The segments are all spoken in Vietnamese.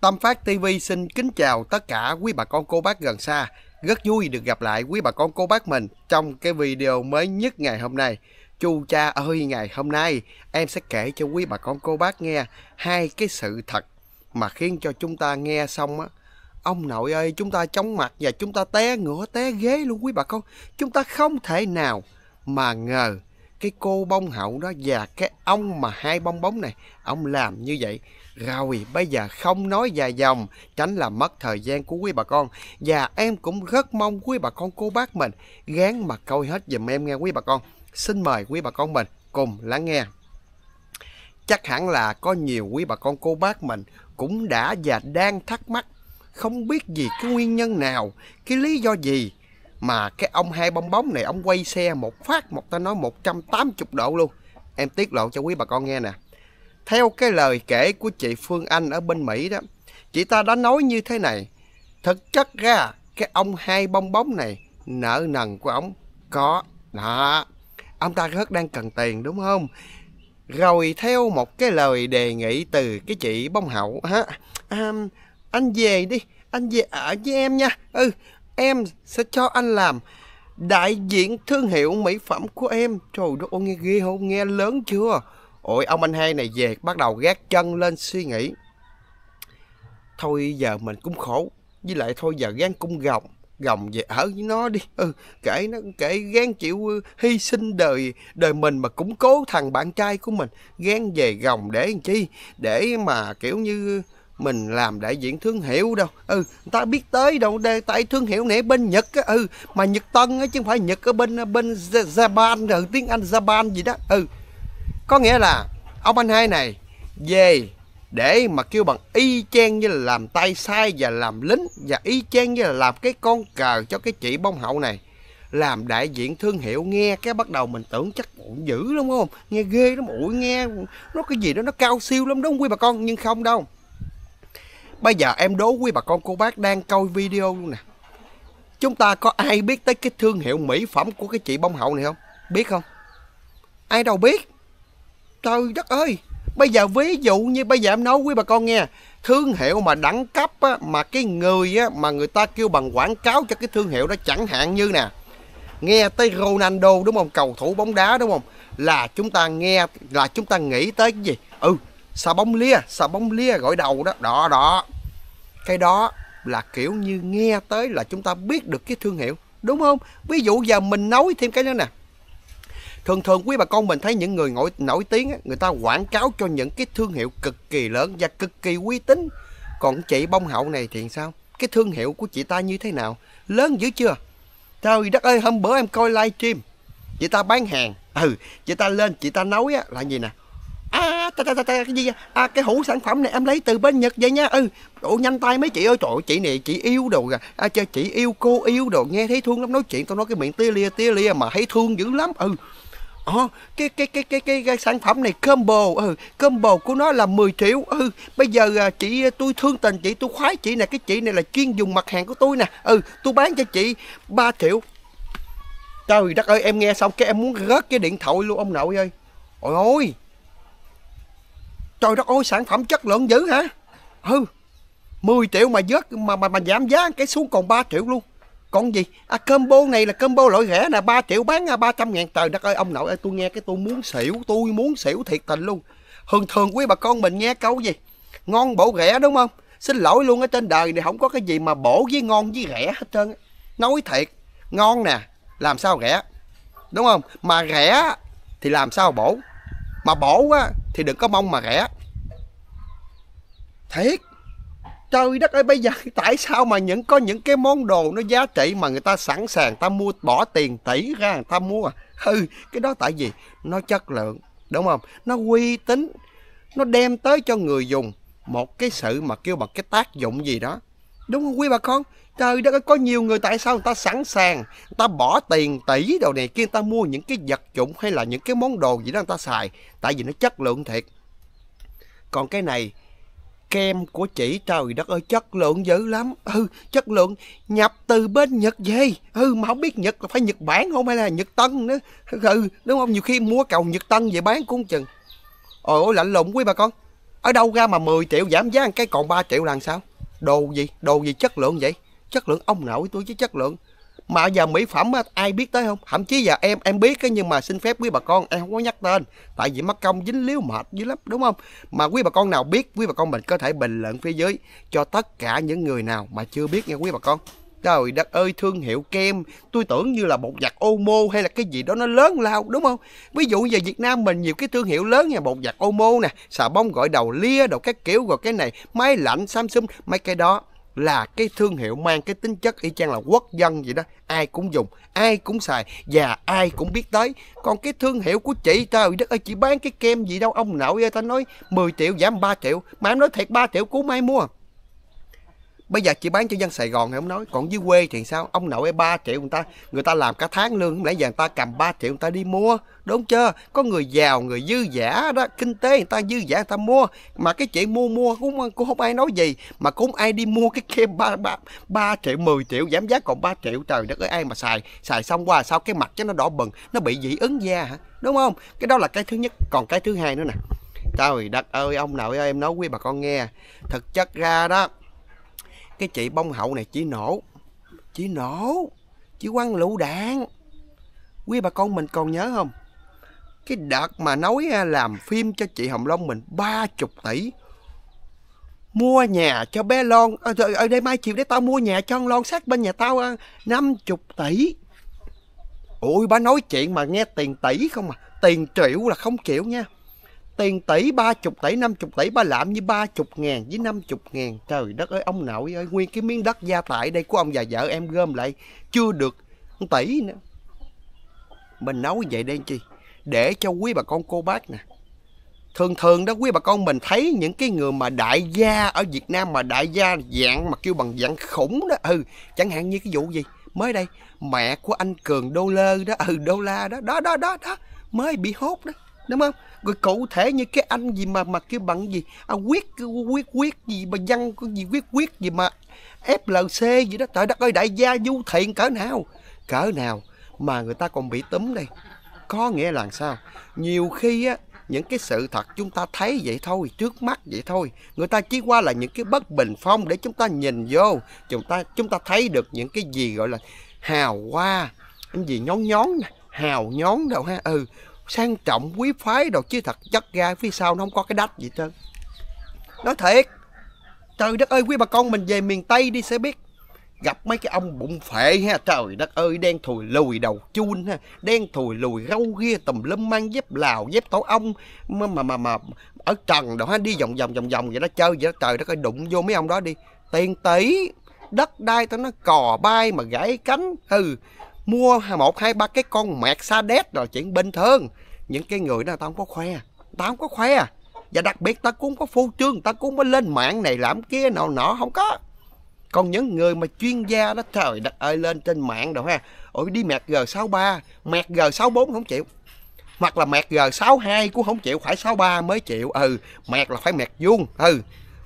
Tâm Phát TV xin kính chào tất cả quý bà con cô bác gần xa. Rất vui được gặp lại quý bà con cô bác mình trong cái video mới nhất ngày hôm nay. Chu cha ơi ngày hôm nay em sẽ kể cho quý bà con cô bác nghe hai cái sự thật mà khiến cho chúng ta nghe xong á. Ông nội ơi chúng ta chóng mặt và chúng ta té ngửa té ghế luôn quý bà con. Chúng ta không thể nào mà ngờ cái cô bông hậu đó và cái ông mà hai bong bóng này ông làm như vậy rồi bây giờ không nói dài dòng tránh làm mất thời gian của quý bà con và em cũng rất mong quý bà con cô bác mình gán mà coi hết giùm em nghe quý bà con xin mời quý bà con mình cùng lắng nghe chắc hẳn là có nhiều quý bà con cô bác mình cũng đã và đang thắc mắc không biết gì cái nguyên nhân nào cái lý do gì mà cái ông hai bong bóng này ông quay xe một phát một ta nói 180 độ luôn em tiết lộ cho quý bà con nghe nè theo cái lời kể của chị Phương Anh ở bên Mỹ đó chị ta đã nói như thế này thực chất ra cái ông hai bong bóng này nợ nần của ông có đó ông ta rất đang cần tiền đúng không rồi theo một cái lời đề nghị từ cái chị bông hậu hả à, anh về đi anh về ở với em nha ừ em sẽ cho anh làm đại diện thương hiệu mỹ phẩm của em trời đất ơi nghe ghê không nghe lớn chưa ôi ông anh hai này về bắt đầu gác chân lên suy nghĩ thôi giờ mình cũng khổ với lại thôi giờ gán cũng gồng gồng về ở với nó đi ừ, kể nó kể gán chịu ừ, hy sinh đời đời mình mà củng cố thằng bạn trai của mình gán về gồng để làm chi để mà kiểu như mình làm đại diện thương hiệu đâu ừ người ta biết tới đâu đây tại thương hiệu này bên nhật á ừ mà nhật tân á chứ không phải nhật ở bên bên japan rồi tiếng anh japan gì đó ừ có nghĩa là ông anh hai này về để mà kêu bằng y chang như là làm tay sai và làm lính và y chang như là làm cái con cờ cho cái chị bông hậu này làm đại diện thương hiệu nghe cái bắt đầu mình tưởng chắc dữ lắm không nghe ghê lắm ủi nghe nó cái gì đó nó cao siêu lắm đúng không quý bà con nhưng không đâu Bây giờ em đố quý bà con cô bác đang coi video luôn nè. Chúng ta có ai biết tới cái thương hiệu mỹ phẩm của cái chị bông hậu này không? Biết không? Ai đâu biết? Trời đất ơi! Bây giờ ví dụ như bây giờ em nói quý bà con nghe Thương hiệu mà đẳng cấp á, mà cái người á, mà người ta kêu bằng quảng cáo cho cái thương hiệu đó chẳng hạn như nè Nghe tới Ronaldo đúng không? Cầu thủ bóng đá đúng không? Là chúng ta nghe là chúng ta nghĩ tới cái gì? Ừ xà bông lia xà bông lia gọi đầu đó đó đó cái đó là kiểu như nghe tới là chúng ta biết được cái thương hiệu đúng không ví dụ giờ mình nói thêm cái nữa nè thường thường quý bà con mình thấy những người nổi nổi tiếng người ta quảng cáo cho những cái thương hiệu cực kỳ lớn và cực kỳ uy tín còn chị bông hậu này thì sao cái thương hiệu của chị ta như thế nào lớn dữ chưa trời đất ơi hôm bữa em coi livestream chị ta bán hàng ừ chị ta lên chị ta nói á là gì nè ta, ta, ta, ta, cái gì à cái hũ sản phẩm này em lấy từ bên Nhật vậy nha ừ độ nhanh tay mấy chị ơi trời ơi, chị này chị yêu đồ à, à chơi chị yêu cô yêu đồ nghe thấy thương lắm nói chuyện tao nói cái miệng tia lia tia lia mà thấy thương dữ lắm ừ Ồ, ờ, oh, cái, cái, cái cái cái cái sản phẩm này combo ừ, combo của nó là 10 triệu. Ừ, bây giờ à, chị à, tôi thương tình chị, tôi khoái chị nè, cái chị này là chuyên dùng mặt hàng của tôi nè. Ừ, tôi bán cho chị 3 triệu. Trời đất ơi, em nghe xong cái em muốn rớt cái điện thoại luôn ông nội ơi. Ôi ôi. Trời đất ơi sản phẩm chất lượng dữ hả Ừ 10 triệu mà vớt mà mà, mà giảm giá cái xuống còn 3 triệu luôn còn gì à, combo này là combo loại rẻ nè 3 triệu bán 300 à, ngàn trời đất ơi ông nội ơi tôi nghe cái tôi muốn xỉu tôi muốn xỉu thiệt tình luôn thường thường quý bà con mình nghe câu gì ngon bổ rẻ đúng không xin lỗi luôn ở trên đời này không có cái gì mà bổ với ngon với rẻ hết trơn nói thiệt ngon nè làm sao rẻ đúng không mà rẻ thì làm sao bổ mà bổ quá thì đừng có mong mà rẻ thiệt trời đất ơi bây giờ tại sao mà những có những cái món đồ nó giá trị mà người ta sẵn sàng ta mua bỏ tiền tỷ ra người ta mua ừ cái đó tại vì nó chất lượng đúng không nó uy tín nó đem tới cho người dùng một cái sự mà kêu bằng cái tác dụng gì đó đúng không quý bà con Trời đất ơi, có nhiều người tại sao người ta sẵn sàng, người ta bỏ tiền tỷ đồ này kia, người ta mua những cái vật dụng hay là những cái món đồ gì đó người ta xài, tại vì nó chất lượng thiệt. Còn cái này, kem của chị trời đất ơi chất lượng dữ lắm ừ chất lượng nhập từ bên nhật về ừ mà không biết nhật là phải nhật bản không hay là nhật tân nữa ừ đúng không nhiều khi mua cầu nhật tân về bán cũng chừng ôi lạnh lùng quý bà con ở đâu ra mà 10 triệu giảm giá cái còn 3 triệu là sao đồ gì đồ gì chất lượng vậy chất lượng ông nội tôi chứ chất lượng mà giờ mỹ phẩm ai biết tới không thậm chí giờ em em biết cái nhưng mà xin phép quý bà con em không có nhắc tên tại vì mắc công dính líu mệt dữ lắm đúng không mà quý bà con nào biết quý bà con mình có thể bình luận phía dưới cho tất cả những người nào mà chưa biết nha quý bà con trời đất ơi thương hiệu kem tôi tưởng như là bột giặt omo hay là cái gì đó nó lớn lao đúng không ví dụ về việt nam mình nhiều cái thương hiệu lớn nha bột giặt omo nè xà bông gọi đầu lia đầu các kiểu rồi cái này máy lạnh samsung mấy cái đó là cái thương hiệu mang cái tính chất y chang là quốc dân vậy đó ai cũng dùng ai cũng xài và ai cũng biết tới còn cái thương hiệu của chị trời đất ơi chị bán cái kem gì đâu ông nội ơi ta nói 10 triệu giảm 3 triệu mà em nói thiệt 3 triệu cũng ai mua bây giờ chỉ bán cho dân Sài Gòn thì không nói còn dưới quê thì sao ông nội 3 triệu người ta người ta làm cả tháng lương lẽ giờ người ta cầm 3 triệu người ta đi mua đúng chưa có người giàu người dư giả đó kinh tế người ta dư giả người ta mua mà cái chuyện mua mua cũng cũng không ai nói gì mà cũng ai đi mua cái kem ba ba ba triệu 10 triệu giảm giá còn 3 triệu trời đất ơi ai mà xài xài xong qua sao cái mặt chứ nó đỏ bừng nó bị dị ứng da hả đúng không cái đó là cái thứ nhất còn cái thứ hai nữa nè trời đất ơi ông nội ơi em nói với bà con nghe thực chất ra đó cái chị bông hậu này chỉ nổ chỉ nổ chỉ quăng lựu đạn quý bà con mình còn nhớ không cái đợt mà nói à, làm phim cho chị hồng long mình ba chục tỷ mua nhà cho bé lon ở, ở đây mai chiều để tao mua nhà cho con lon sát bên nhà tao à, năm chục tỷ ôi bà nói chuyện mà nghe tiền tỷ không à tiền triệu là không chịu nha tiền tỷ ba chục tỷ năm chục tỷ ba làm như ba chục ngàn với năm chục ngàn trời đất ơi ông nội ơi nguyên cái miếng đất gia tài đây của ông và vợ em gom lại chưa được tỷ nữa mình nấu vậy đây chi để cho quý bà con cô bác nè thường thường đó quý bà con mình thấy những cái người mà đại gia ở Việt Nam mà đại gia dạng mà kêu bằng dạng khủng đó ừ chẳng hạn như cái vụ gì mới đây mẹ của anh Cường đô lơ đó ừ đô la đó đó đó đó đó mới bị hốt đó đúng không rồi cụ thể như cái anh gì mà mà kêu bận gì à, quyết quyết quyết gì mà dân cái gì quyết quyết gì mà flc gì đó trời đất ơi đại gia du thiện cỡ nào cỡ nào mà người ta còn bị túm đây có nghĩa là sao nhiều khi á những cái sự thật chúng ta thấy vậy thôi trước mắt vậy thôi người ta chỉ qua là những cái bất bình phong để chúng ta nhìn vô chúng ta chúng ta thấy được những cái gì gọi là hào hoa cái gì nhón nhón hào nhón đâu ha ừ sang trọng quý phái đồ chứ thật chất ra phía sau nó không có cái đách gì trơn nói thiệt trời đất ơi quý bà con mình về miền tây đi sẽ biết gặp mấy cái ông bụng phệ ha trời đất ơi đen thùi lùi đầu chun ha đen thùi lùi râu ria tùm lum mang dép lào dép tổ ong mà mà mà, mà ở trần đồ ha đi vòng vòng vòng vòng vậy đó chơi vậy đó trời đất ơi đụng vô mấy ông đó đi tiền tỷ đất đai tao nó cò bay mà gãy cánh hừ mua một hai ba cái con mẹt sa đét rồi chuyện bình thường những cái người đó tao không có khoe tao không có khoe và đặc biệt tao cũng có phô trương tao cũng mới lên mạng này làm kia nào nọ không có còn những người mà chuyên gia đó trời đất ơi lên trên mạng rồi ha ủi đi mẹt g 63 mẹt g 64 không chịu hoặc là mẹt g 62 cũng không chịu phải 63 mới chịu ừ mẹt là phải mẹt vuông ừ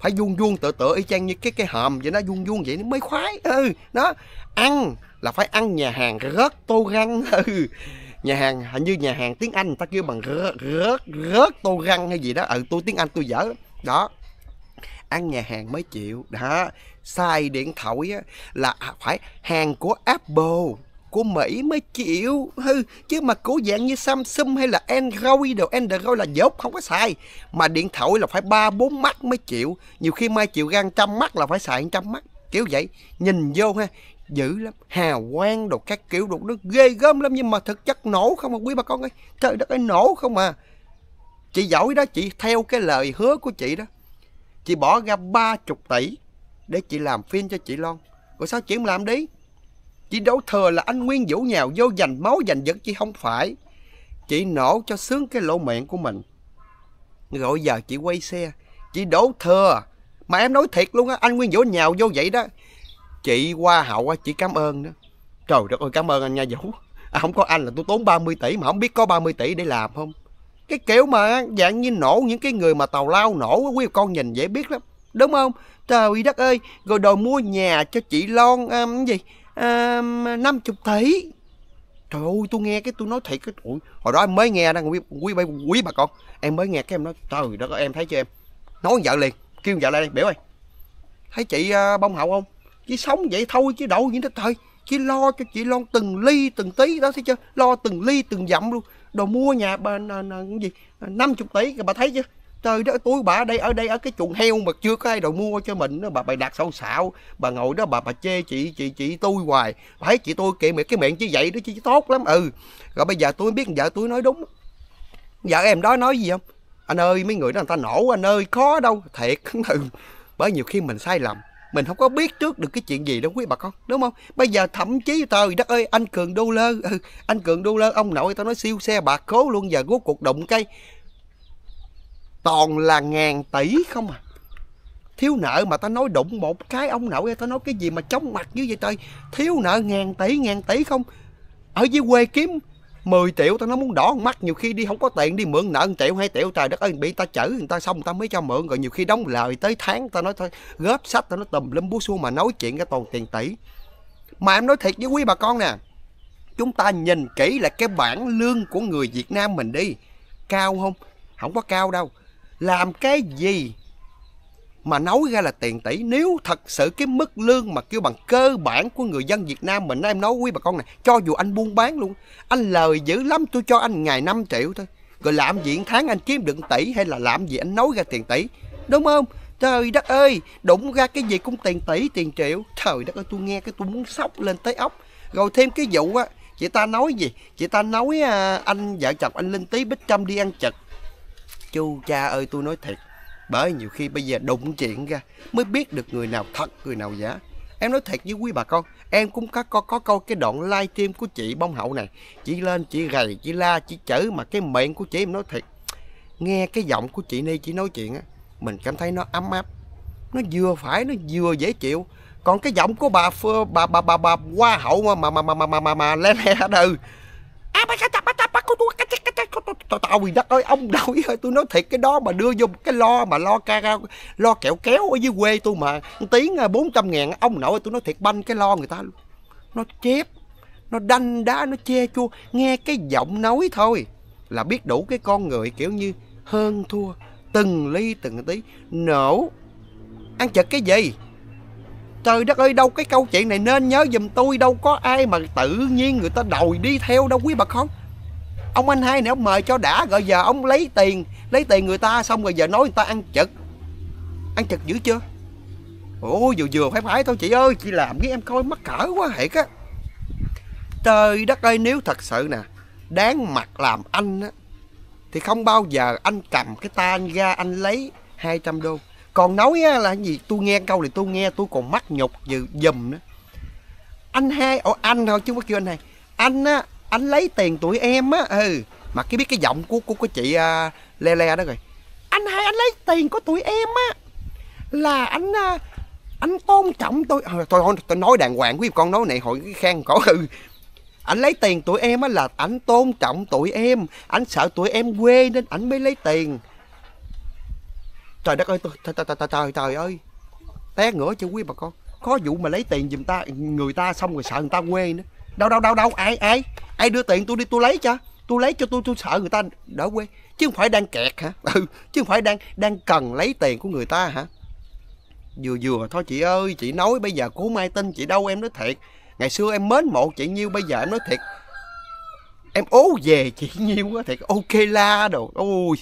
phải vuông vuông tự tự y chang như cái cái hòm vậy nó vuông vuông vậy nó mới khoái ừ nó ăn là phải ăn nhà hàng rất tô răng ừ. nhà hàng hình như nhà hàng tiếng anh người ta kêu bằng rớt rớt rớt tô răng hay gì đó ừ tôi tiếng anh tôi dở đó ăn nhà hàng mới chịu đó sai điện thoại là phải hàng của apple của Mỹ mới chịu hư ừ, chứ mà của dạng như Samsung hay là Android đồ Android là dốt không có sai. mà điện thoại là phải ba bốn mắt mới chịu nhiều khi mai chịu gan trăm mắt là phải xài trăm mắt kiểu vậy nhìn vô ha dữ lắm hào quang đồ các kiểu đồ nó ghê gớm lắm nhưng mà thực chất nổ không à quý bà con ơi trời đất ơi nổ không à chị giỏi đó chị theo cái lời hứa của chị đó chị bỏ ra ba chục tỷ để chị làm phim cho chị Lon rồi sao chị không làm đi chị đấu thừa là anh Nguyên Vũ nhào vô giành máu giành giật chị không phải chị nổ cho sướng cái lỗ miệng của mình rồi giờ chị quay xe chị đổ thừa mà em nói thiệt luôn á anh Nguyên Vũ nhào vô vậy đó chị qua hậu á chị cảm ơn đó trời đất ơi cảm ơn anh nha vũ à, không có anh là tôi tốn 30 tỷ mà không biết có 30 tỷ để làm không cái kiểu mà dạng như nổ những cái người mà tàu lao nổ quý con nhìn dễ biết lắm đúng không trời đất ơi rồi đòi mua nhà cho chị lon um, à, gì à, năm chục tỷ trời ơi tôi nghe cái tôi nói thiệt cái Ủa, hồi đó em mới nghe đang quý quý bà, quý bà con em mới nghe cái em nói trời đất ơi em thấy chưa em nói vợ liền kêu vợ lại đây biểu ơi thấy chị uh, bông hậu không chị sống vậy thôi chứ đâu như thế thôi chị lo cho chị lo từng ly từng tí đó thấy chưa lo từng ly từng dặm luôn đồ mua nhà bà nà, nà, gì năm chục tỷ bà thấy chưa trời đó túi bà ở đây ở đây ở cái chuồng heo mà chưa có ai đồ mua cho mình đó bà bày đặt sâu xạo bà ngồi đó bà bà chê chị chị chị tôi hoài bà thấy chị tôi kệ mẹ cái miệng chứ vậy đó chứ tốt lắm ừ rồi bây giờ tôi biết vợ tôi nói đúng vợ em đó nói gì không anh ơi mấy người đó người ta nổ anh ơi khó đâu thiệt ừ bởi nhiều khi mình sai lầm mình không có biết trước được cái chuyện gì đâu quý bà con đúng không bây giờ thậm chí trời đất ơi anh cường đô lơ ừ, anh cường đô lơ ông nội tao nói siêu xe bạc khố luôn giờ rốt cuộc đụng cây toàn là ngàn tỷ không à thiếu nợ mà tao nói đụng một cái ông nội tao nói cái gì mà chóng mặt như vậy trời thiếu nợ ngàn tỷ ngàn tỷ không ở dưới quê kiếm 10 triệu tao nó muốn đỏ mắt nhiều khi đi không có tiền đi mượn nợ 1 triệu 2 triệu trời đất ơi bị ta chở người ta xong tao mới cho mượn rồi nhiều khi đóng lời tới tháng tao nói thôi góp sách tao nó tùm lum bú xua mà nói chuyện cái toàn tiền tỷ mà em nói thiệt với quý bà con nè chúng ta nhìn kỹ là cái bảng lương của người Việt Nam mình đi cao không không có cao đâu làm cái gì mà nói ra là tiền tỷ nếu thật sự cái mức lương mà kêu bằng cơ bản của người dân Việt Nam mình em nói quý bà con này cho dù anh buôn bán luôn anh lời dữ lắm tôi cho anh ngày 5 triệu thôi rồi làm gì tháng anh kiếm được tỷ hay là làm gì anh nói ra tiền tỷ đúng không trời đất ơi đụng ra cái gì cũng tiền tỷ tiền triệu trời đất ơi tôi nghe cái tôi muốn sốc lên tới ốc rồi thêm cái vụ á chị ta nói gì chị ta nói à, anh vợ chồng anh linh tí bích trâm đi ăn chật chu cha ơi tôi nói thiệt bởi nhiều khi bây giờ đụng chuyện ra mới biết được người nào thật, người nào giả. Em nói thiệt với quý bà con, em cũng có có, có câu cái đoạn live stream của chị bông hậu này. Chị lên, chị gầy, chị la, chị chữ mà cái miệng của chị em nói thiệt. Nghe cái giọng của chị Ni, chị nói chuyện á, mình cảm thấy nó ấm áp. Nó vừa phải, nó vừa dễ chịu. Còn cái giọng của bà bà bà bà, bà hoa hậu mà mà mà mà mà mà, mà, mà le le hết ừ tao tao bị đất ơi ông đâu ơi tôi nói thiệt cái đó mà đưa vô cái lo mà lo ca, lo kẹo kéo ở dưới quê tôi mà tiếng 400 à, ngàn ông nội tôi nói thiệt banh cái lo người ta nó chép nó đanh đá nó che chua nghe cái giọng nói thôi là biết đủ cái con người kiểu như hơn thua từng ly từng tí nổ ăn chật cái gì trời đất ơi đâu cái câu chuyện này nên nhớ giùm tôi đâu có ai mà tự nhiên người ta đòi đi theo đâu quý bà con ông anh hai này ông mời cho đã rồi giờ ông lấy tiền lấy tiền người ta xong rồi giờ nói người ta ăn chật ăn chật dữ chưa ủa vừa vừa phải phải thôi chị ơi chị làm với em coi mắc cỡ quá thiệt á trời đất ơi nếu thật sự nè đáng mặt làm anh á thì không bao giờ anh cầm cái ta anh ra anh lấy 200 đô còn nói á, là gì tôi nghe câu này tôi nghe tôi còn mắc nhục dùm nữa anh hai ở anh thôi chứ không có kêu anh này anh á anh lấy tiền tụi em á ừ mà cái biết cái giọng của của của chị uh, le le đó rồi anh hai anh lấy tiền của tụi em á là anh uh, anh tôn trọng tôi à, tôi thôi tôi nói đàng hoàng quý con nói này hội cái khang cổ ừ anh lấy tiền tụi em á là anh tôn trọng tụi em anh sợ tụi em quê nên anh mới lấy tiền trời đất ơi trời trời trời trời, trời ơi té ngửa chứ quý bà con có vụ mà lấy tiền giùm ta người ta xong rồi sợ người ta quê nữa đâu đâu đâu đâu ai ai ai đưa tiền tôi đi tôi lấy cho tôi lấy cho tôi tôi sợ người ta đỡ quê chứ không phải đang kẹt hả ừ chứ không phải đang đang cần lấy tiền của người ta hả vừa vừa thôi chị ơi chị nói bây giờ cố mai tin chị đâu em nói thiệt ngày xưa em mến mộ chị nhiêu bây giờ em nói thiệt em ố về chị nhiêu quá thiệt ok la đồ ui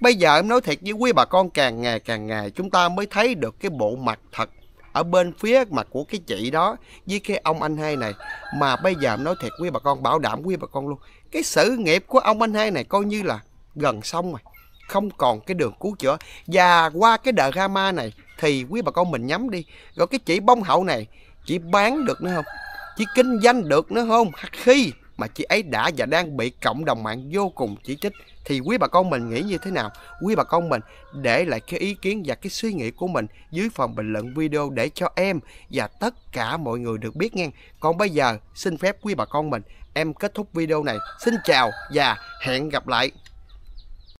bây giờ em nói thiệt với quý bà con càng ngày càng ngày chúng ta mới thấy được cái bộ mặt thật ở bên phía mặt của cái chị đó với cái ông anh hai này mà bây giờ nói thiệt quý bà con bảo đảm quý bà con luôn cái sự nghiệp của ông anh hai này coi như là gần xong rồi không còn cái đường cứu chữa và qua cái drama này thì quý bà con mình nhắm đi rồi cái chị bông hậu này chị bán được nữa không chị kinh doanh được nữa không khi mà chị ấy đã và đang bị cộng đồng mạng vô cùng chỉ trích thì quý bà con mình nghĩ như thế nào? Quý bà con mình để lại cái ý kiến và cái suy nghĩ của mình dưới phần bình luận video để cho em và tất cả mọi người được biết nghe. Còn bây giờ xin phép quý bà con mình em kết thúc video này. Xin chào và hẹn gặp lại.